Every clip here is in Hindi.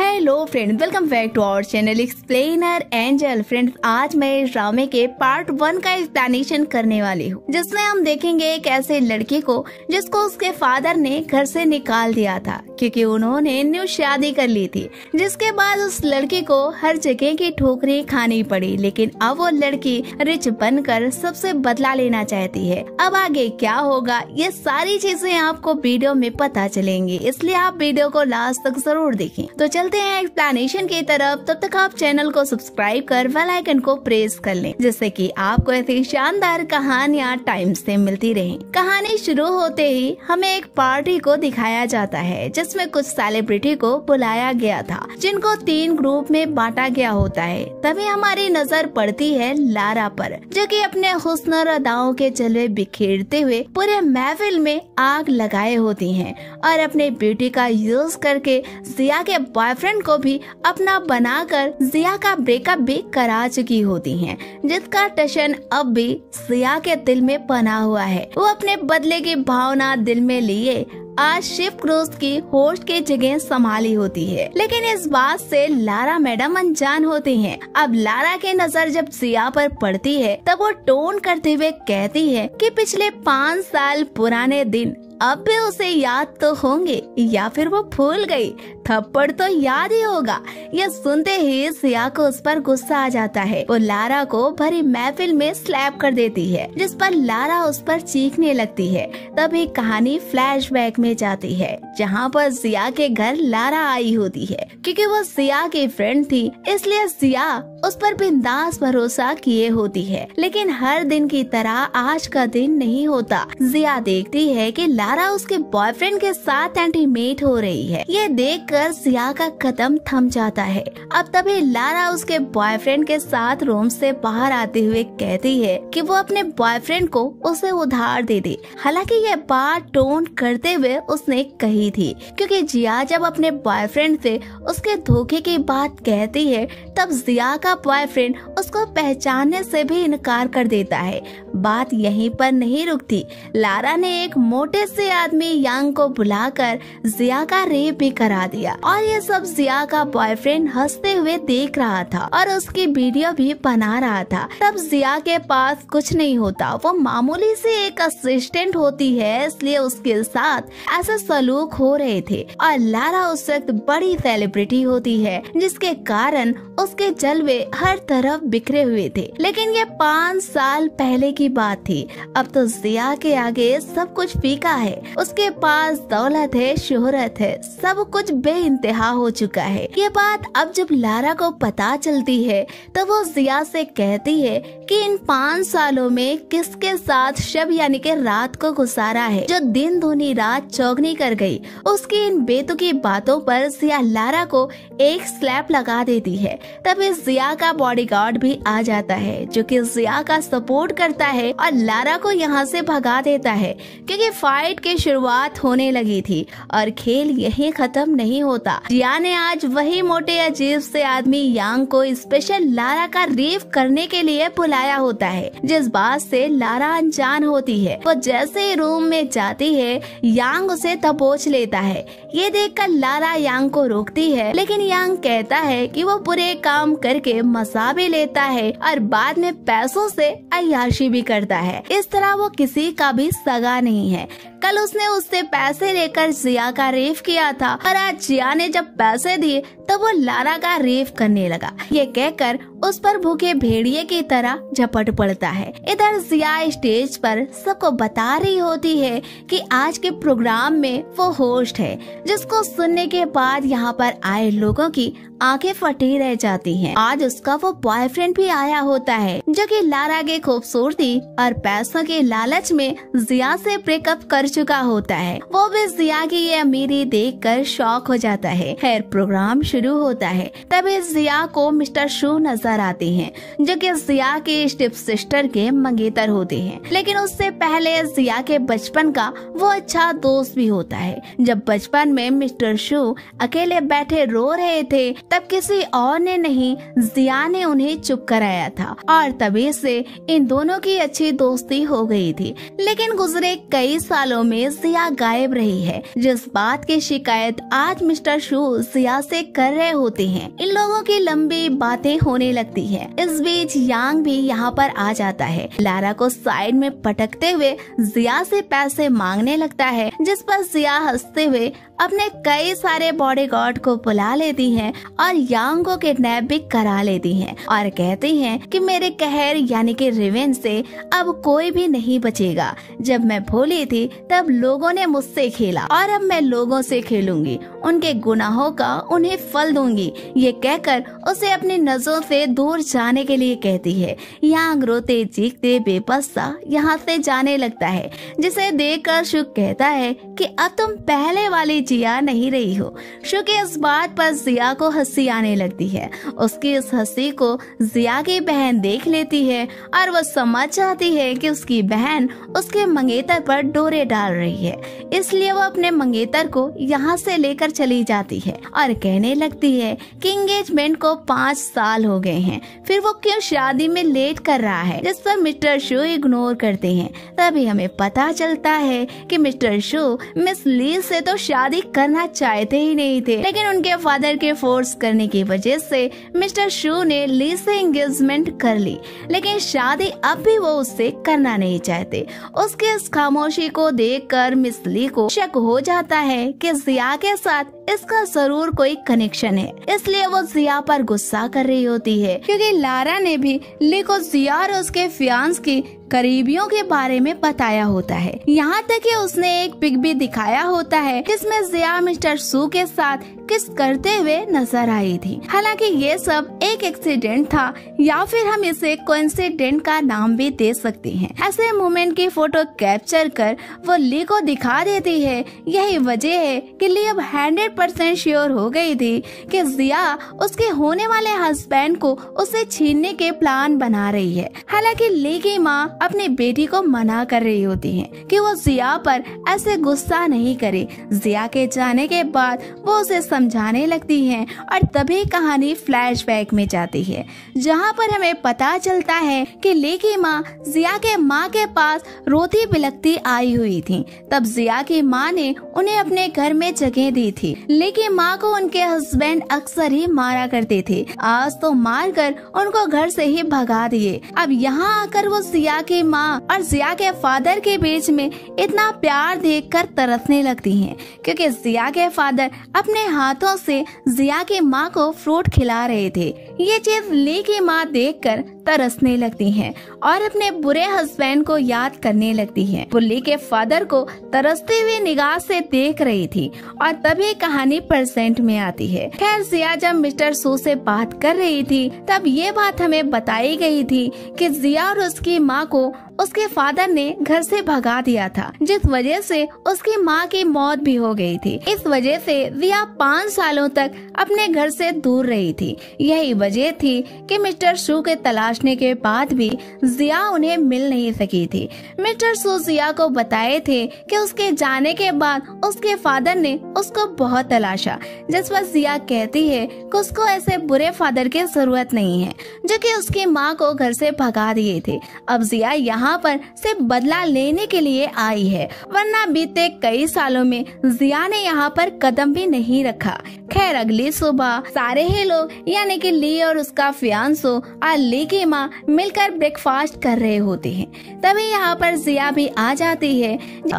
Hello friend welcome back to our channel explainer angel friends आज मैं ड्रामे के पार्ट वन का एक्सप्लेनेशन करने वाली हूँ जिसमें हम देखेंगे एक ऐसे लड़की को जिसको उसके फादर ने घर से निकाल दिया था क्योंकि उन्होंने न्यू शादी कर ली थी जिसके बाद उस लड़की को हर जगह की ठोकरी खानी पड़ी लेकिन अब वो लड़की रिच बनकर सबसे बदला लेना चाहती है अब आगे क्या होगा ये सारी चीजें आपको वीडियो में पता चलेंगी इसलिए आप वीडियो को लास्ट तक जरूर देखें तो चल चलते हैं एक्सप्लेनेशन की तरफ तब तक आप चैनल को सब्सक्राइब कर बेल आइकन को प्रेस कर लें जिससे कि आपको ऐसी शानदार कहानियाँ टाइम से मिलती रहे कहानी शुरू होते ही हमें एक पार्टी को दिखाया जाता है जिसमे कुछ सेलिब्रिटी को बुलाया गया था जिनको तीन ग्रुप में बांटा गया होता है तभी हमारी नजर पड़ती है लारा पर जो कि अपने हुस्न अदाओं के चलवे बिखेरते हुए पूरे महफिल में आग लगाए होती हैं और अपने ब्यूटी का यूज करके जिया के बाय बॉयफ्रेंड को भी अपना बनाकर जिया का ब्रेकअप भी करा चुकी होती हैं, जिसका टशन अब भी जिया के दिल में बना हुआ है वो अपने बदले की भावना दिल में लिए आज शिव क्रोज की होस्ट के जगह संभाली होती है लेकिन इस बात से लारा मैडम अनजान होती हैं। अब लारा के नजर जब जिया पर पड़ती है तब वो टोन करते हुए कहती है कि पिछले पाँच साल पुराने दिन अब भी उसे याद तो होंगे या फिर वो भूल गई थप्पड़ तो याद ही होगा यह सुनते ही सिया को उस पर गुस्सा आ जाता है वो लारा को भरी महफिल में स्लैप कर देती है जिस पर लारा उस पर चीखने लगती है तभी कहानी फ्लैशबैक में जाती है जहाँ पर सिया के घर लारा आई होती है क्योंकि वो सिया की फ्रेंड थी इसलिए सिया उस पर बिंदास भरोसा किए होती है लेकिन हर दिन की तरह आज का दिन नहीं होता जिया देखती है कि लारा उसके बॉयफ्रेंड के साथ एंटीमेट हो रही है ये देख कर जिया का कदम थम जाता है अब तभी लारा उसके बॉयफ्रेंड के साथ रूम से बाहर आते हुए कहती है कि वो अपने बॉयफ्रेंड को उसे उधार दे दे हालाकि ये बात टोन करते हुए उसने कही थी क्यूँकी जिया जब अपने बॉयफ्रेंड ऐसी उसके धोखे की बात कहती है तब जिया का उसका बॉयफ्रेंड उसको पहचानने से भी इनकार कर देता है बात यहीं पर नहीं रुकती लारा ने एक मोटे से आदमी यांग को बुलाकर जिया का रेप भी करा दिया और ये सब जिया का बॉयफ्रेंड हंसते हुए देख रहा था और उसकी वीडियो भी बना रहा था तब जिया के पास कुछ नहीं होता वो मामूली से एक असिस्टेंट होती है इसलिए उसके साथ ऐसे सलूक हो रहे थे और लारा उस वक्त बड़ी सेलिब्रिटी होती है जिसके कारण उसके जलवे हर तरफ बिखरे हुए थे लेकिन ये पाँच साल पहले की बात थी अब तो जिया के आगे सब कुछ फीका है उसके पास दौलत है शोहरत है सब कुछ बे इंतहा हो चुका है ये बात अब जब लारा को पता चलती है तो वो जिया से कहती है कि इन पाँच सालों में किसके साथ शब यानी के रात को गुजारा है जो दिन धोनी रात चौगनी कर गई उसकी इन बेतुकी बातों पर जिया लारा को एक स्लैप लगा देती है तभी जिया का बॉडीगार्ड भी आ जाता है जो कि जिया का सपोर्ट करता है और लारा को यहाँ से भगा देता है क्योंकि फाइट की शुरुआत होने लगी थी और खेल यही खत्म नहीं होता जिया ने आज वही मोटे अजीब से आदमी यांग को स्पेशल लारा का रेव करने के लिए बुलाया लाया होता है जिस बात से लारा अनजान होती है वो जैसे ही रूम में जाती है यांग उसे तपोच लेता है ये देखकर लारा यांग को रोकती है लेकिन यांग कहता है कि वो बुरे काम करके मसा भी लेता है और बाद में पैसों से अयाशी भी करता है इस तरह वो किसी का भी सगा नहीं है कल उसने उससे पैसे लेकर जिया का रेफ किया था और आज जिया ने जब पैसे दिए तो वो लारा का रेफ करने लगा ये कहकर उस पर भूखे भेड़िए की तरह झपट पड़ता है इधर जिया स्टेज पर सबको बता रही होती है कि आज के प्रोग्राम में वो होस्ट है जिसको सुनने के बाद यहाँ पर आए लोगों की आंखें फटी रह जाती हैं। आज उसका वो बॉयफ्रेंड भी आया होता है जो कि लारा के खूबसूरती और पैसों के लालच में जिया से ब्रेकअप कर चुका होता है वो भी जिया की ये अमीरी देख कर शौक हो जाता है खैर प्रोग्राम शुरू होता है तभी जिया को मिस्टर शू नजर आते हैं जो कि जिया के स्टिप सिस्टर के मंगेतर होते हैं लेकिन उससे पहले जिया के बचपन का वो अच्छा दोस्त भी होता है जब बचपन में मिस्टर शू अकेले बैठे रो रहे थे तब किसी और ने नहीं जिया ने उन्हें चुप कराया था और तभी से इन दोनों की अच्छी दोस्ती हो गई थी लेकिन गुजरे कई सालों दिनों में सिया गायब रही है जिस बात की शिकायत आज मिस्टर शू सिया से कर रहे होते हैं इन लोगों की लंबी बातें होने लगती है इस बीच यांग भी यहाँ पर आ जाता है लारा को साइड में पटकते हुए जिया से पैसे मांगने लगता है जिस पर जिया हंसते हुए अपने कई सारे बॉडी को बुला लेती है और यांग को किडनेप भी करा लेती है और कहती है कि मेरे कहर यानी कि रिवेंज से अब कोई भी नहीं बचेगा जब मैं भोली थी तब लोगों ने मुझसे खेला और अब मैं लोगों से खेलूंगी उनके गुनाहों का उन्हें फल दूंगी ये कहकर उसे अपनी नजरों से दूर जाने के लिए कहती है यहाँ रोते चीखते बेपस्ता यहाँ से जाने लगता है जिसे देख कर शुक कहता है कि अब तुम पहले वाली जिया नहीं रही हो शुक इस बात पर जिया को हंसी आने लगती है उसकी इस हंसी को जिया की बहन देख लेती है और वो समझ जाती है कि उसकी बहन उसके मंगेतर पर डोरे डाल डाल रही है इसलिए वो अपने मंगेतर को यहाँ से लेकर चली जाती है और कहने लगती है कि इंगेजमेंट को पाँच साल हो गए हैं फिर वो क्यों शादी में लेट कर रहा है जिस पर मिस्टर शो इग्नोर करते हैं तभी हमें पता चलता है कि मिस्टर शो मिस ली से तो शादी करना चाहते ही नहीं थे लेकिन उनके फादर के फोर्स करने की वजह से मिस्टर शो ने ली से इंगेजमेंट कर ली लेकिन शादी अब भी वो उससे करना नहीं चाहते उसके इस खामोशी को देख देखकर मिसली को शक हो जाता है कि जिया के साथ इसका जरूर कोई कनेक्शन है इसलिए वो जिया पर गुस्सा कर रही होती है क्योंकि लारा ने भी ली को जिया और उसके फ्यांस की करीबियों के बारे में बताया होता है यहाँ तक कि उसने एक पिक भी दिखाया होता है जिसमें जिया मिस्टर सू के साथ किस करते हुए नजर आई थी हालांकि ये सब एक एक्सीडेंट था या फिर हम इसे कोइंसिडेंट का नाम भी दे सकते हैं ऐसे मोमेंट की फोटो कैप्चर कर वो ली को दिखा देती है यही वजह है कि ली अब हंड्रेड परसेंट श्योर हो गई थी कि जिया उसके होने वाले हस्बैंड को उसे छीनने के प्लान बना रही है हालांकि ली की माँ अपनी बेटी को मना कर रही होती है कि वो जिया पर ऐसे गुस्सा नहीं करे जिया के जाने के बाद वो उसे समझाने लगती है और तभी कहानी फ्लैश में जाती है जहाँ पर हमें पता चलता है की ली की माँ जिया के माँ के पास रोती बिलकती आई हुई थी तब जिया की माँ ने उन्हें अपने घर में जगह दी थी लेकिन माँ को उनके हस्बैंड अक्सर ही मारा करते थे आज तो मार कर उनको घर से ही भगा दिए अब यहाँ आकर वो सिया की माँ और सिया के फादर के बीच में इतना प्यार देख कर तरसने लगती है क्यूँकी जिया के फादर अपने हाथों से जिया की माँ को फ्रूट खिला रहे थे ये चीज ली की माँ देख कर तरसने लगती हैं और अपने बुरे हस्बैंड को याद करने लगती है ली के फादर को तरसते हुए निगाह से देख रही थी और तभी कहानी परसेंट में आती है खैर जिया जब मिस्टर सू से बात कर रही थी तब ये बात हमें बताई गई थी कि जिया और उसकी माँ को उसके फादर ने घर से भगा दिया था जिस वजह से उसकी माँ की मौत भी हो गई थी इस वजह से रिया पाँच सालों तक अपने घर से दूर रही थी यही वजह थी कि मिस्टर शू के तलाशने के बाद भी जिया उन्हें मिल नहीं सकी थी मिस्टर शू जिया को बताए थे कि उसके जाने के बाद उसके फादर ने उसको बहुत तलाशा जिस पर जिया कहती है कि उसको ऐसे बुरे फादर की जरूरत नहीं है जो कि उसकी माँ को घर से भगा दिए थे अब जिया यहाँ यहाँ पर सिर्फ बदला लेने के लिए आई है वरना बीते कई सालों में जिया ने यहाँ पर कदम भी नहीं रखा खैर अगली सुबह सारे ही लोग यानी कि ली और उसका फियांसो और ली की माँ मिलकर ब्रेकफास्ट कर रहे होते हैं तभी यहाँ पर जिया भी आ जाती है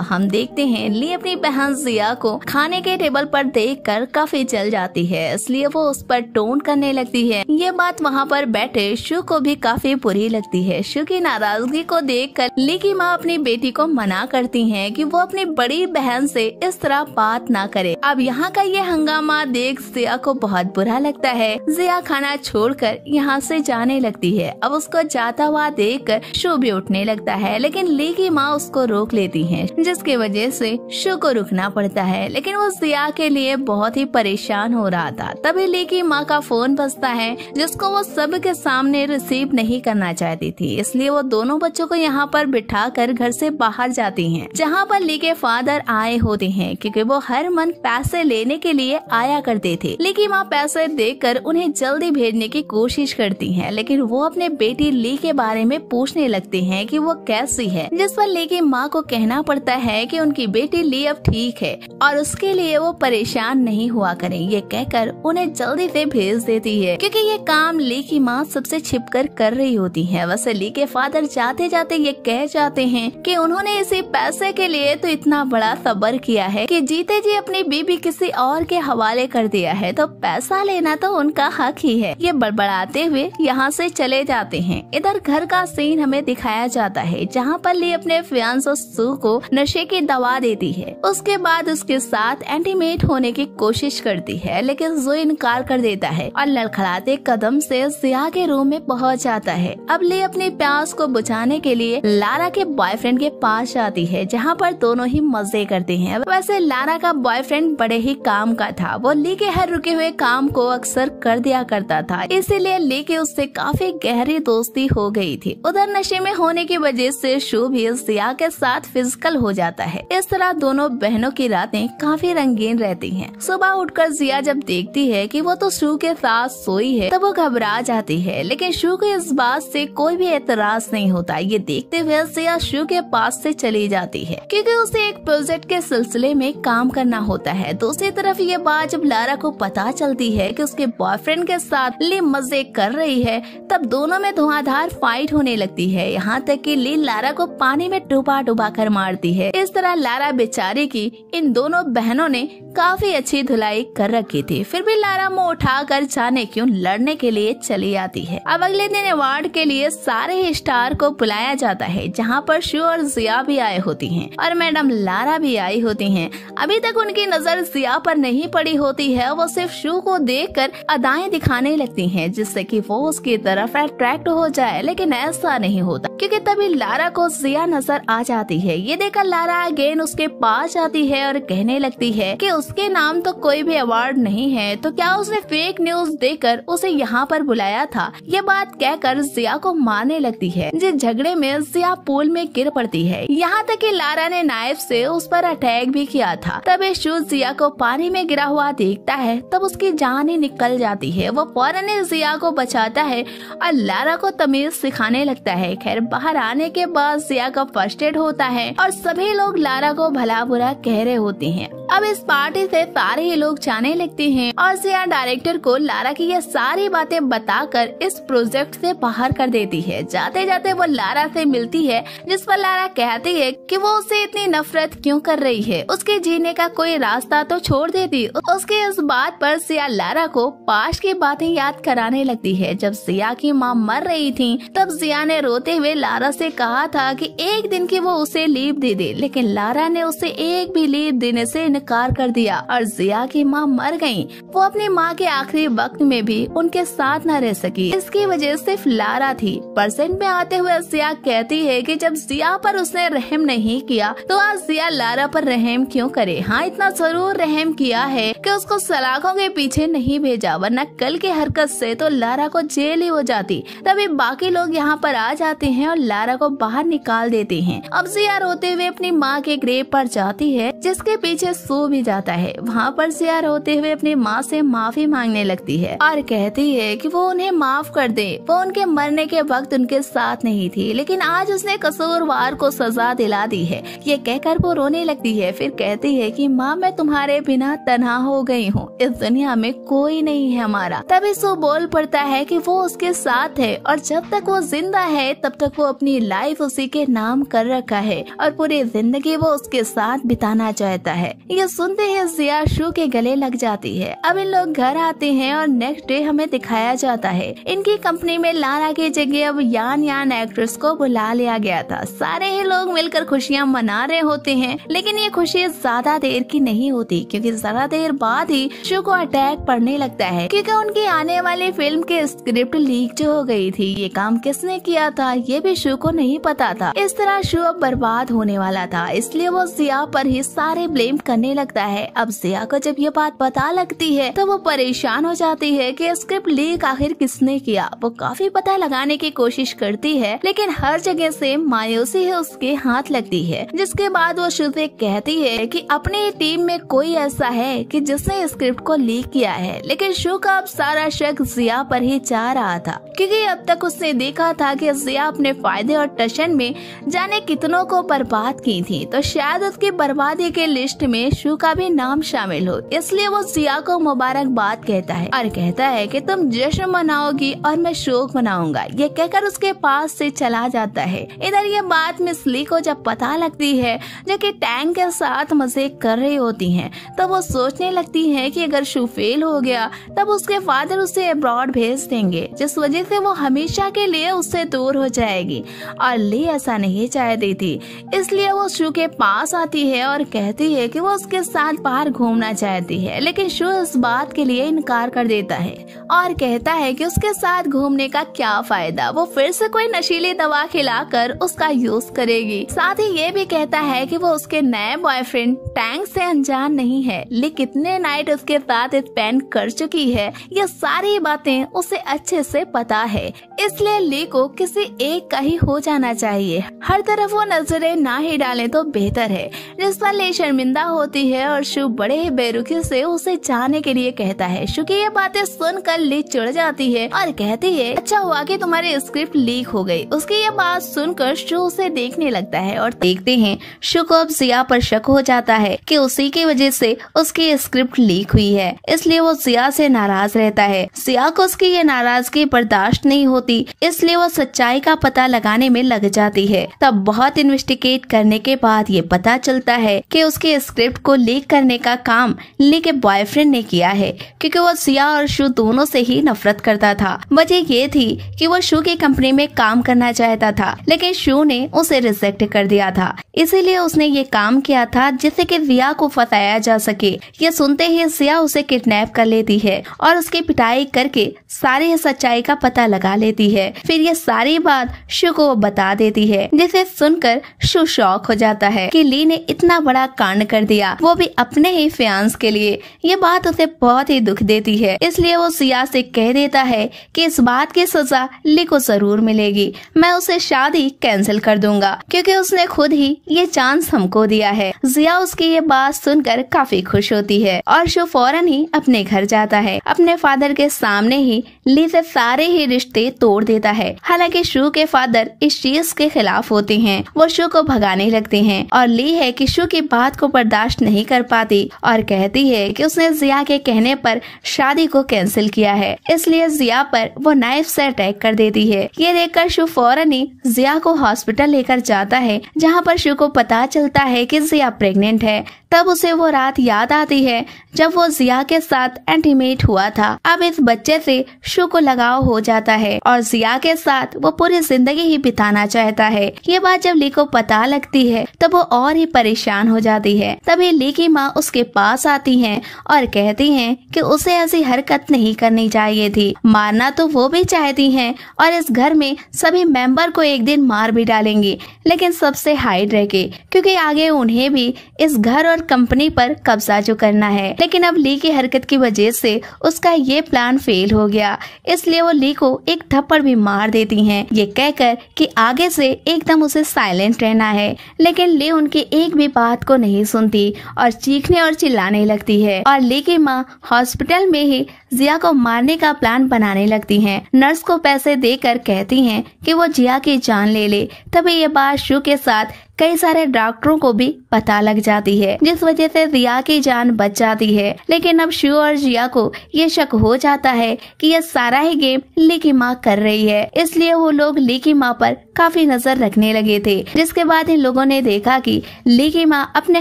हम देखते हैं ली अपनी बहन जिया को खाने के टेबल पर देख कर काफी चल जाती है इसलिए वो उस पर टोन करने लगती है ये बात वहाँ पर बैठे शु को भी काफी बुरी लगती है शु की नाराजगी को देख देखकर ली की माँ अपनी बेटी को मना करती हैं कि वो अपनी बड़ी बहन से इस तरह बात ना करे अब यहाँ का ये हंगामा देख जिया को बहुत बुरा लगता है जिया खाना छोड़कर यहाँ ऐसी जाने लगती है अब उसको जाता हुआ देख कर शो भी उठने लगता है लेकिन ली की माँ उसको रोक लेती है जिसकी वजह से शो को रुकना पड़ता है लेकिन वो जिया के लिए बहुत ही परेशान हो रहा था तभी ली की माँ का फोन बजता है जिसको वो सब के सामने रिसीव नहीं करना चाहती थी इसलिए वो दोनों बच्चों को यहाँ पर बिठा कर घर से बाहर जाती हैं, जहाँ ली के फादर आए होते हैं क्योंकि वो हर मन पैसे लेने के लिए आया करते थे लेकिन माँ पैसे देकर उन्हें जल्दी भेजने की कोशिश करती है लेकिन वो अपने बेटी ली के बारे में पूछने लगते है की वो कैसी है जिस पर ली की माँ को कहना पड़ता है की उनकी बेटी ली अब ठीक है और उसके लिए वो परेशान नहीं हुआ करे ये कहकर उन्हें जल्दी से भेज देती है क्योंकि ये काम ली की माँ सबसे छिप कर, कर रही होती है वैसे ली के फादर जाते जाते जाते ये कह जाते हैं कि उन्होंने इसी पैसे के लिए तो इतना बड़ा सबर किया है कि जीते जी अपनी बीबी किसी और के हवाले कर दिया है तो पैसा लेना तो उनका हक ही है ये बड़बड़ाते हुए यहाँ से चले जाते हैं इधर घर का सीन हमें दिखाया जाता है जहाँ पर ली अपने फियांसो सू को नशे की दवा देती है उसके बाद उसके साथ एंटीमेट होने की कोशिश करती है लेकिन जो इनकार कर देता है और लड़खड़ाते कदम से जिया के रूम में पहुँच जाता है अब ली अपनी प्यास को बुझाने के लिए लिए लारा के बॉयफ्रेंड के पास जाती है जहाँ पर दोनों ही मजे करते हैं वैसे लारा का बॉयफ्रेंड बड़े ही काम का था वो ली के हर रुके हुए काम को अक्सर कर दिया करता था इसीलिए ली के उससे काफी गहरी दोस्ती हो गई थी उधर नशे में होने की वजह से शो भी सिया के साथ फिजिकल हो जाता है इस तरह दोनों बहनों की रातें काफी रंगीन रहती हैं। सुबह उठकर जिया जब देखती है कि वो तो शू के साथ सोई है तब वो घबरा जाती है लेकिन शू को इस बात से कोई भी एतराज नहीं होता ये देखते हुए सिया शिव के पास से चली जाती है क्योंकि उसे एक प्रोजेक्ट के सिलसिले में काम करना होता है दूसरी तरफ ये बात जब लारा को पता चलती है कि उसके बॉयफ्रेंड के साथ ली मजे कर रही है तब दोनों में धुआंधार फाइट होने लगती है यहाँ तक की ली लारा को पानी में डुबा डुबा कर मारती है इस तरह लारा बेचारी की इन दोनों बहनों ने काफी अच्छी धुलाई कर रखी थी फिर भी लारा मुँह उठा कर जाने क्यूँ लड़ने के लिए चली आती है अब अगले दिन अवार्ड के लिए सारे स्टार को बुलाया जाता है जहाँ पर शिव और जिया भी आए होती हैं और मैडम लारा भी आई होती हैं अभी तक उनकी नजर जिया पर नहीं पड़ी होती है वो सिर्फ शिव को देख कर अदाएं दिखाने लगती है जिससे की वो उसकी तरफ अट्रैक्ट हो जाए लेकिन ऐसा नहीं होता क्यूँकी तभी लारा को जिया नजर आ जाती है ये देखकर लारा अगेन उसके पास आती है और कहने लगती है की उसके नाम तो कोई भी अवार्ड नहीं है तो क्या उसने फेक न्यूज देकर उसे यहाँ पर बुलाया था ये बात कहकर जिया को मारने लगती है जिस झगड़े में में जिया पूल में गिर पड़ती है यहाँ तक कि लारा ने नाइफ से उस पर अटैक भी किया था तब शूज जिया को पानी में गिरा हुआ देखता है तब उसकी जान ही निकल जाती है वो फौरन जिया को बचाता है और लारा को तमीज सिखाने लगता है खैर बाहर आने के बाद जिया का फर्स्ट एड होता है और सभी लोग लारा को भला बुरा कह रहे होते हैं अब इस पार्टी से सारे ही लोग जाने लगते हैं और जिया डायरेक्टर को लारा की ये सारी बातें बताकर इस प्रोजेक्ट से बाहर कर देती है जाते जाते वो लारा से से मिलती है जिस पर लारा कहती है कि वो उसे इतनी नफरत क्यों कर रही है उसके जीने का कोई रास्ता तो छोड़ देती उसके इस बात पर सिया लारा को पास की बातें याद कराने लगती है जब सिया की माँ मर रही थी तब जिया ने रोते हुए लारा से कहा था कि एक दिन की वो उसे लीव दे दे लेकिन लारा ने उसे एक भी लीव देने से इनकार कर दिया और जिया की माँ मर गयी वो अपनी माँ के आखिरी वक्त में भी उनके साथ न रह सकी इसकी वजह सिर्फ लारा थी परसेंट में आते हुए सिया कहती है कि जब जिया पर उसने रहम नहीं किया तो आज जिया लारा पर रहम क्यों करे हाँ इतना जरूर रहम किया है कि उसको सलाखों के पीछे नहीं भेजा वरना कल की हरकत से तो लारा को जेल ही हो जाती तभी बाकी लोग यहाँ पर आ जाते हैं और लारा को बाहर निकाल देते हैं अब जिया रोते हुए अपनी माँ के ग्रेव पर जाती है जिसके पीछे सो भी जाता है वहाँ पर जिया रोते हुए अपनी माँ से माफी मांगने लगती है और कहती है कि वो उन्हें माफ कर दे वो उनके मरने के वक्त उनके साथ नहीं थी लेकिन लेकिन आज उसने कसूरवार को सजा दिला दी है ये कहकर वो रोने लगती है फिर कहती है कि माँ मैं तुम्हारे बिना तनहा हो गई हूँ इस दुनिया में कोई नहीं है हमारा तभी सो बोल पड़ता है कि वो उसके साथ है और जब तक वो जिंदा है तब तक वो अपनी लाइफ उसी के नाम कर रखा है और पूरी जिंदगी वो उसके साथ बिताना चाहता है ये सुनते ही जिया शू के गले लग जाती है अब इन लोग घर आते हैं और नेक्स्ट डे हमें दिखाया जाता है इनकी कंपनी में लाना की जगह अब यान यान एक्ट्रेस को बुला लिया गया था सारे ही लोग मिलकर खुशियाँ मना रहे होते हैं लेकिन ये खुशी ज्यादा देर की नहीं होती क्योंकि जरा देर बाद ही शो को अटैक पड़ने लगता है क्योंकि उनकी आने वाली फिल्म के स्क्रिप्ट लीक जो हो गई थी ये काम किसने किया था ये भी शो को नहीं पता था इस तरह शो अब बर्बाद होने वाला था इसलिए वो जिया पर ही सारे ब्लेम करने लगता है अब जिया को जब ये बात पता लगती है तो वो परेशान हो जाती है की स्क्रिप्ट लीक आखिर किसने किया वो काफी पता लगाने की कोशिश करती है लेकिन हर हर जगह से मायूसी ही उसके हाथ लगती है जिसके बाद वो श्रुति कहती है कि अपनी टीम में कोई ऐसा है कि जिसने स्क्रिप्ट को लीक किया है लेकिन शो का अब सारा शक जिया पर ही जा रहा था क्योंकि अब तक उसने देखा था कि जिया अपने फायदे और टशन में जाने कितनों को बर्बाद की थी तो शायद उसकी बर्बादी के लिस्ट में शू का भी नाम शामिल हो इसलिए वो जिया को मुबारकबाद कहता है और कहता है की तुम जश्न मनाओगी और मैं शोक मनाऊंगा ये कहकर उसके पास ऐसी चला जा जाता है इधर ये बात मिस ली को जब पता लगती है जो कि टैंक के साथ मजे कर रही होती हैं तब तो वो सोचने लगती है कि अगर शू फेल हो गया तब उसके फादर उसे अब्रॉड भेज देंगे जिस वजह से वो हमेशा के लिए उससे दूर हो जाएगी और ली ऐसा नहीं चाहती थी इसलिए वो शू के पास आती है और कहती है की वो उसके साथ बाहर घूमना चाहती है लेकिन शू इस बात के लिए इनकार कर देता है और कहता है की उसके साथ घूमने का क्या फायदा वो फिर से कोई नशीली दवा खिलाकर उसका यूज करेगी साथ ही ये भी कहता है कि वो उसके नए बॉयफ्रेंड टैंक से अनजान नहीं है ली कितने नाइट उसके साथ स्पेंड कर चुकी है ये सारी बातें उसे अच्छे से पता है इसलिए ली को किसी एक का ही हो जाना चाहिए हर तरफ वो नजरें ना ही डालें तो बेहतर है रिश्ता ले शर्मिंदा होती है और शिव बड़े ही बेरुखी से उसे जाने के लिए कहता है शु की ये बातें सुनकर ली चिड़ जाती है और कहती है अच्छा हुआ कि तुम्हारी स्क्रिप्ट लीक हो गई उसकी ये बात सुनकर शो उसे देखने लगता है और देखते हैं शो को अब जिया पर शक हो जाता है कि उसी की वजह से उसकी स्क्रिप्ट लीक हुई है इसलिए वो जिया से नाराज रहता है जिया को उसकी ये नाराजगी बर्दाश्त नहीं होती इसलिए वो सच्चाई का पता लगाने में लग जाती है तब बहुत इन्वेस्टिगेट करने के बाद ये पता चलता है कि उसके स्क्रिप्ट को लीक करने का काम ली के बॉयफ्रेंड ने किया है क्योंकि वो सिया और शू दोनों से ही नफरत करता था वजह ये थी कि वो शू की कंपनी में काम करना चाहता सकता था लेकिन शो ने उसे रिजेक्ट कर दिया था इसीलिए उसने ये काम किया था जिससे कि जिया को फसाया जा सके ये सुनते ही जिया उसे किडनैप कर लेती है और उसकी पिटाई करके सारी सच्चाई का पता लगा लेती है फिर ये सारी बात शु को बता देती है जिसे सुनकर शु शौक हो जाता है की ली ने इतना बड़ा कांड कर दिया वो भी अपने ही फ्यांस के लिए ये बात उसे बहुत ही दुख देती है इसलिए वो सिया से कह देता है कि इस बात की सजा ली को जरूर मिलेगी मैं उसे शादी कैंसिल कर दूंगा क्योंकि उसने खुद ही ये चांस हमको दिया है जिया उसकी ये बात सुनकर काफी खुश होती है और शो फौरन ही अपने घर जाता है अपने फादर के सामने ही ली से सारे ही रिश्ते तोड़ देता है हालांकि शू के फादर इस चीज के खिलाफ होते हैं वो शो को भगाने लगते हैं और ली है कि शू की बात को बर्दाश्त नहीं कर पाती और कहती है कि उसने जिया के कहने पर शादी को कैंसिल किया है इसलिए जिया पर वो नाइफ से अटैक कर देती है ये देखकर शु फौरन ही जिया को हॉस्पिटल लेकर जाता है जहाँ पर शिव को पता चलता है कि जिया प्रेग्नेंट है तब उसे वो रात याद आती है जब वो जिया के साथ एंटीमेट हुआ था अब इस बच्चे से शु को लगाव हो जाता है और जिया के साथ वो पूरी जिंदगी ही बिताना चाहता है ये बात जब ली को पता लगती है तब वो और ही परेशान हो जाती है तभी ली की माँ उसके पास आती है और कहती है की उसे ऐसी हरकत नहीं करनी चाहिए थी मारना तो वो भी चाहती है और इस घर में सभी मेंबर को एक दिन मार भी डालेंगी लेकिन सबसे हाइड रह के क्योंकि आगे उन्हें भी इस घर और कंपनी पर कब्जा जो करना है लेकिन अब ली की हरकत की वजह से उसका ये प्लान फेल हो गया इसलिए वो ली को एक थप्पड़ भी मार देती हैं ये कहकर कि आगे से एकदम उसे साइलेंट रहना है लेकिन ली उनकी एक भी बात को नहीं सुनती और चीखने और चिल्लाने लगती है और ली की माँ हॉस्पिटल में ही जिया को मारने का प्लान बनाने लगती हैं। नर्स को पैसे देकर कहती हैं कि वो जिया की जान ले ले तभी ये बात शु के साथ कई सारे डॉक्टरों को भी पता लग जाती है जिस वजह से जिया की जान बच जाती है लेकिन अब शिव और जिया को ये शक हो जाता है कि यह सारा ही गेम लिकी माँ कर रही है इसलिए वो लोग लिकी माँ पर काफी नजर रखने लगे थे जिसके बाद इन लोगों ने देखा कि लिकी माँ अपने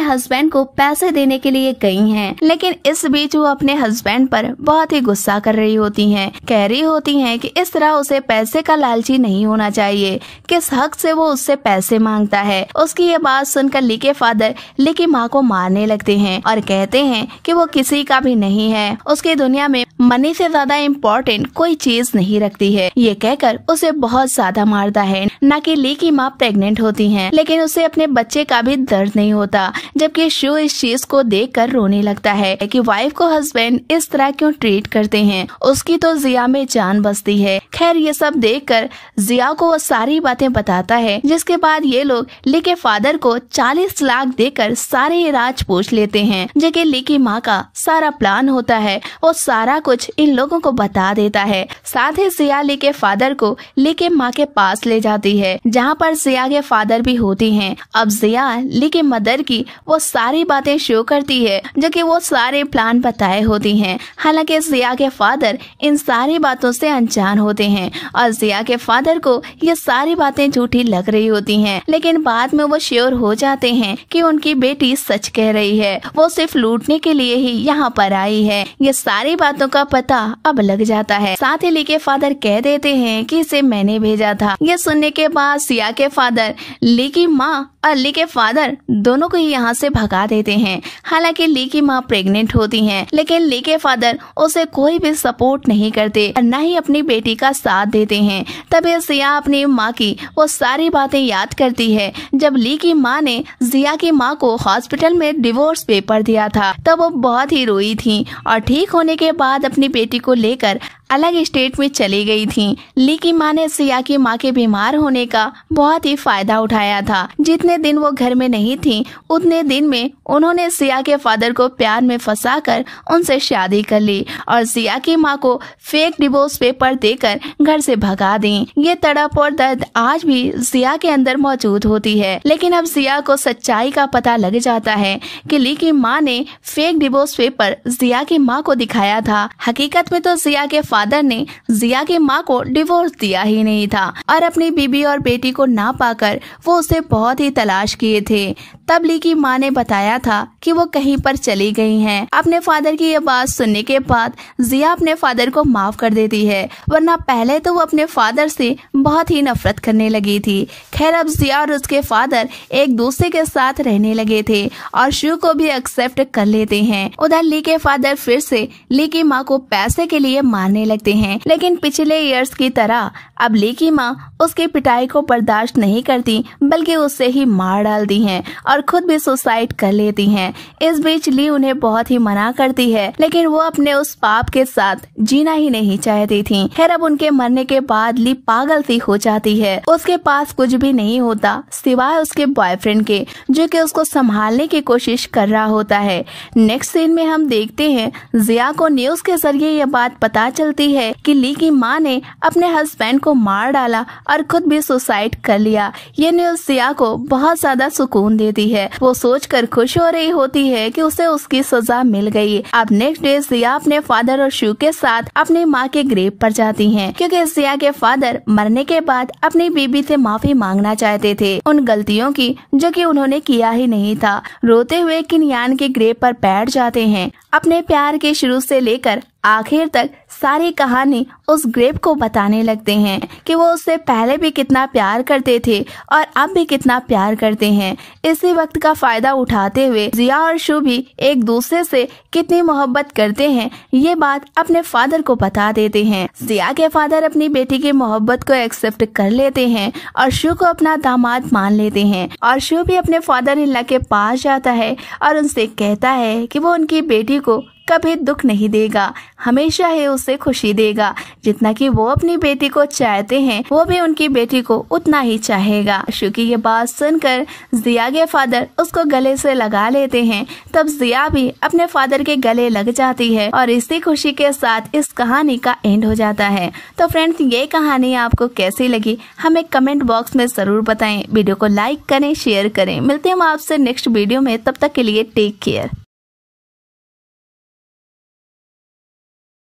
हस्बैंड को पैसे देने के लिए गई हैं लेकिन इस बीच वो अपने हस्बैंड पर बहुत ही गुस्सा कर रही होती हैं कह रही होती हैं कि इस तरह उसे पैसे का लालची नहीं होना चाहिए किस हक से वो उससे पैसे मांगता है उस उसकी ये बात सुनकर ली के फादर ली की माँ को मारने लगते हैं और कहते हैं कि वो किसी का भी नहीं है उसकी दुनिया में मनी से ज्यादा इम्पोर्टेंट कोई चीज नहीं रखती है ये कहकर उसे बहुत ज्यादा मारता है न की ली की माँ प्रेगनेंट होती है लेकिन उसे अपने बच्चे का भी दर्द नहीं होता जबकि शिव इस चीज को देख कर रोने लगता है कि वाइफ को हस्बैंड इस तरह क्यों ट्रीट करते हैं उसकी तो जिया में जान बसती है खैर ये सब देख कर जिया को वो सारी बातें बताता है जिसके बाद ये लोग ली के फादर को 40 लाख देकर सारे राज पूछ लेते हैं जबकि लिकी माँ का सारा प्लान होता है और सारा कुछ इन लोगों को बता देता है साथ ही सिया के फादर को लिके माँ के पास ले जाती है जहाँ पर सिया के फादर भी होती हैं। अब जिया के मदर की वो सारी बातें शो करती है जो कि वो सारे प्लान बताए होती हैं। हालांकि जिया के फादर इन सारी बातों से अनजान होते हैं और जिया के फादर को ये सारी बातें झूठी लग रही होती हैं लेकिन बाद में में वो श्योर हो जाते हैं कि उनकी बेटी सच कह रही है वो सिर्फ लूटने के लिए ही यहाँ पर आई है ये सारी बातों का पता अब लग जाता है साथ ही ली के फादर कह देते हैं कि इसे मैंने भेजा था ये सुनने के बाद सिया के फादर ली की माँ और ली के फादर दोनों को ही यहाँ से भगा देते हैं हालांकि ली की माँ प्रेग्नेंट होती हैं, लेकिन ली के फादर उसे कोई भी सपोर्ट नहीं करते और न ही अपनी बेटी का साथ देते हैं तभी जिया अपनी माँ की वो सारी बातें याद करती है जब ली की माँ ने जिया की माँ को हॉस्पिटल में डिवोर्स पेपर दिया था तब वो बहुत ही रोई थी और ठीक होने के बाद अपनी बेटी को लेकर अलग स्टेट में चली गई थी लेकिन माँ ने सिया की माँ के बीमार होने का बहुत ही फायदा उठाया था जितने दिन वो घर में नहीं थी उतने दिन में उन्होंने सिया के फादर को प्यार में फंसा कर उनसे शादी कर ली और सिया की माँ को फेक डिवोर्स पेपर देकर घर से भगा दी ये तड़प और दर्द आज भी सिया के अंदर मौजूद होती है लेकिन अब सिया को सच्चाई का पता लग जाता है कि ली की माँ ने फेक डिवोर्स पेपर जिया की माँ को दिखाया था हकीकत में तो सिया के फादर फादर ने जिया की माँ को डिवोर्स दिया ही नहीं था और अपनी बीबी और बेटी को ना पाकर वो उसे बहुत ही तलाश किए थे तब ली की माँ ने बताया था कि वो कहीं पर चली गई हैं। अपने फादर की ये बात सुनने के बाद जिया अपने फादर को माफ कर देती है वरना पहले तो वो अपने फादर से बहुत ही नफरत करने लगी थी खैर अब जिया और उसके फादर एक दूसरे के साथ रहने लगे थे और शिव को भी एक्सेप्ट कर लेते हैं उधर ली के फादर फिर से ली की माँ को पैसे के लिए मारने लगते हैं लेकिन पिछले इयर्स की तरह अब ली की माँ उसकी पिटाई को बर्दाश्त नहीं करती बल्कि उससे ही मार डालती हैं और खुद भी सुसाइड कर लेती हैं इस बीच ली उन्हें बहुत ही मना करती है लेकिन वो अपने उस पाप के साथ जीना ही नहीं चाहती थी खैर अब उनके मरने के बाद ली पागल सी हो जाती है उसके पास कुछ भी नहीं होता सिवाय उसके बॉयफ्रेंड के जो की उसको संभालने की कोशिश कर रहा होता है नेक्स्ट सीन में हम देखते हैं जिया को न्यूज के जरिए यह बात पता चलती होती है कि ली की माँ ने अपने हस्बैंड को मार डाला और खुद भी सुसाइड कर लिया ये न्यूज सिया को बहुत ज्यादा सुकून देती है वो कर खुश हो रही होती है की उसे उसकी सजा मिल गयी अब नेक्स्ट डे सिया अपने फादर और शिव के साथ अपनी माँ के ग्रेप पर जाती है क्यूँकी सिया के फादर मरने के बाद अपनी बीबी से माफी मांगना चाहते थे उन गलतियों की जो कि उन्होंने किया ही नहीं था रोते हुए किनियान के ग्रेप पर बैठ जाते हैं अपने प्यार के शुरू से लेकर आखिर तक सारी कहानी उस ग्रेप को बताने लगते हैं कि वो उससे पहले भी कितना प्यार करते थे और अब भी कितना प्यार करते हैं इसी वक्त का फायदा उठाते हुए जिया और शु भी एक दूसरे से कितनी मोहब्बत करते हैं ये बात अपने फादर को बता देते हैं जिया के फादर अपनी बेटी की मोहब्बत को एक्सेप्ट कर लेते हैं और शु को अपना दामाद मान लेते हैं और शु भी अपने फादर इला के पास जाता है और उनसे कहता है की वो उनकी बेटी को कभी दुख नहीं देगा हमेशा ही उसे खुशी देगा जितना कि वो अपनी बेटी को चाहते हैं वो भी उनकी बेटी को उतना ही चाहेगा शुकी ये बात सुनकर जिया के फादर उसको गले से लगा लेते हैं तब जिया भी अपने फादर के गले लग जाती है और इसी खुशी के साथ इस कहानी का एंड हो जाता है तो फ्रेंड्स ये कहानी आपको कैसी लगी हमें कमेंट बॉक्स में जरूर बताएं वीडियो को लाइक करें शेयर करें मिलते हैं हम आपसे नेक्स्ट वीडियो में तब तक के लिए टेक केयर